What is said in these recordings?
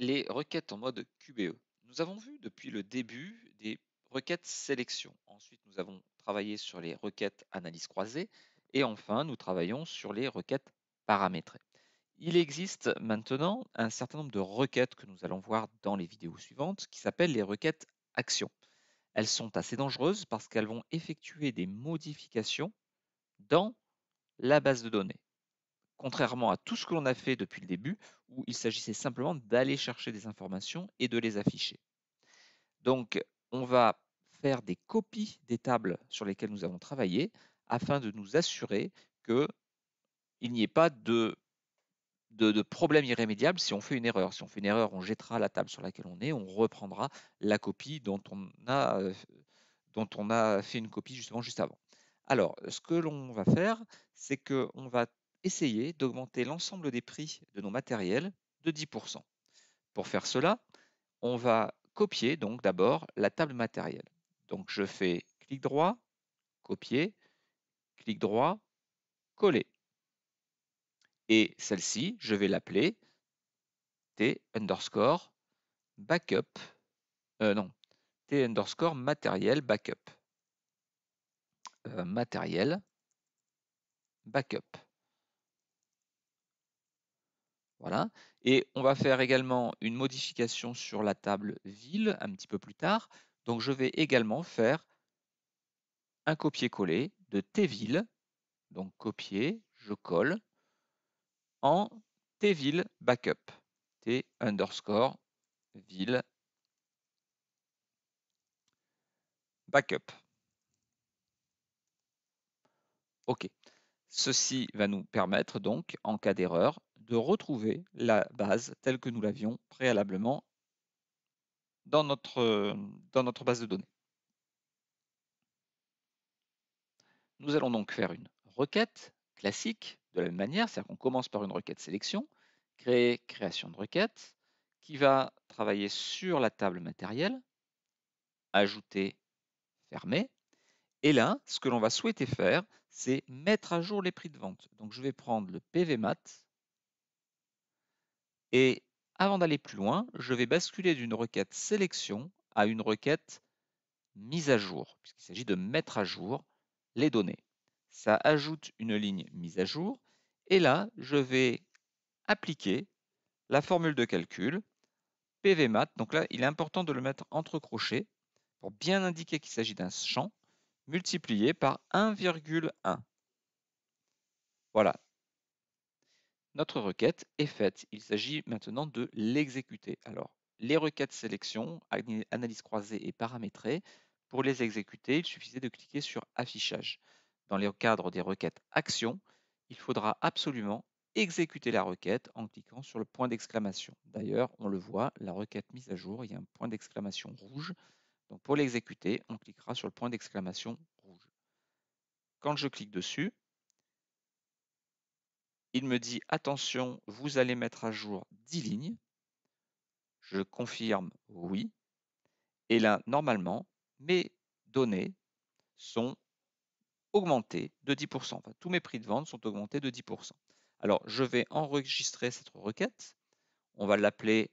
les requêtes en mode QBE. Nous avons vu depuis le début des requêtes sélection. Ensuite, nous avons travaillé sur les requêtes analyse croisée. Et enfin, nous travaillons sur les requêtes paramétrées. Il existe maintenant un certain nombre de requêtes que nous allons voir dans les vidéos suivantes qui s'appellent les requêtes action. Elles sont assez dangereuses parce qu'elles vont effectuer des modifications dans la base de données contrairement à tout ce que l'on a fait depuis le début, où il s'agissait simplement d'aller chercher des informations et de les afficher. Donc, on va faire des copies des tables sur lesquelles nous avons travaillé, afin de nous assurer qu'il n'y ait pas de, problème irrémédiable si on fait une erreur. Si on fait une erreur, on jettera la table sur laquelle on est, on reprendra la copie dont on a, euh, dont on a fait une copie justement juste avant. Alors, ce que l'on va faire, c'est qu'on va essayer d'augmenter l'ensemble des prix de nos matériels de 10%. Pour faire cela, on va copier donc d'abord la table matérielle. Donc je fais clic droit, copier, clic droit, coller. Et celle-ci, je vais l'appeler t underscore backup, euh, non, t underscore matériel backup. Euh, matériel backup. Voilà. Et on va faire également une modification sur la table ville un petit peu plus tard. Donc je vais également faire un copier-coller de tville. Donc copier, je colle en tville backup. T underscore ville backup. OK. Ceci va nous permettre donc, en cas d'erreur, de retrouver la base telle que nous l'avions préalablement dans notre, dans notre base de données. Nous allons donc faire une requête classique de la même manière, c'est-à-dire qu'on commence par une requête sélection, créer création de requête, qui va travailler sur la table matérielle, ajouter, fermer. Et là, ce que l'on va souhaiter faire, c'est mettre à jour les prix de vente. Donc je vais prendre le PVMAT et avant d'aller plus loin, je vais basculer d'une requête sélection à une requête mise à jour, puisqu'il s'agit de mettre à jour les données. Ça ajoute une ligne mise à jour, et là, je vais appliquer la formule de calcul PVMAT. Donc là, il est important de le mettre entre crochets pour bien indiquer qu'il s'agit d'un champ multiplié par 1,1. Voilà, notre requête est faite. Il s'agit maintenant de l'exécuter. Alors, les requêtes sélection, analyse croisée et paramétrée, pour les exécuter, il suffisait de cliquer sur affichage. Dans le cadre des requêtes action, il faudra absolument exécuter la requête en cliquant sur le point d'exclamation. D'ailleurs, on le voit, la requête mise à jour, il y a un point d'exclamation rouge. Donc pour l'exécuter, on cliquera sur le point d'exclamation rouge. Quand je clique dessus, il me dit attention, vous allez mettre à jour 10 lignes. Je confirme oui. Et là, normalement, mes données sont augmentées de 10%. tous mes prix de vente sont augmentés de 10%. Alors, je vais enregistrer cette requête. On va l'appeler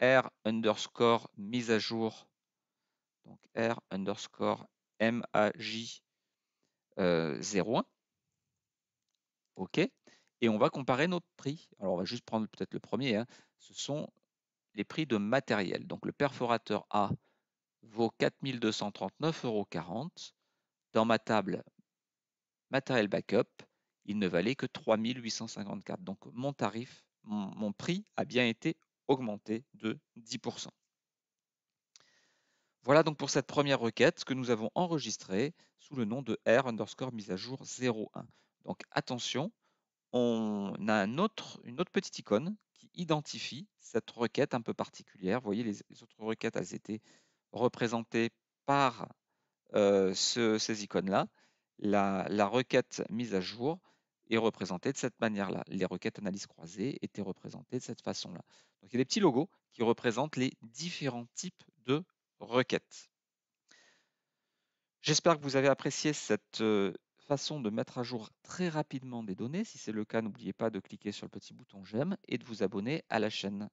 R underscore mise à jour. Donc R underscore MAJ01. Euh, OK Et on va comparer notre prix. Alors, on va juste prendre peut-être le premier. Hein. Ce sont les prix de matériel. Donc, le perforateur A vaut 4239,40 euros. Dans ma table matériel backup, il ne valait que 3854. Donc, mon tarif, mon, mon prix a bien été augmenté de 10%. Voilà donc pour cette première requête que nous avons enregistrée sous le nom de R underscore mise à jour 01. Donc attention, on a une autre petite icône qui identifie cette requête un peu particulière. Vous voyez, les, autres requêtes, elles étaient représentées par euh, ces icônes-là. La, requête mise à jour est représentée de cette manière-là. Les requêtes analyse croisées étaient représentées de cette façon-là. Donc il y a des petits logos qui représentent les différents types de requêtes. J'espère que vous avez apprécié cette euh, façon de mettre à jour très rapidement des données. Si c'est le cas, n'oubliez pas de cliquer sur le petit bouton j'aime et de vous abonner à la chaîne.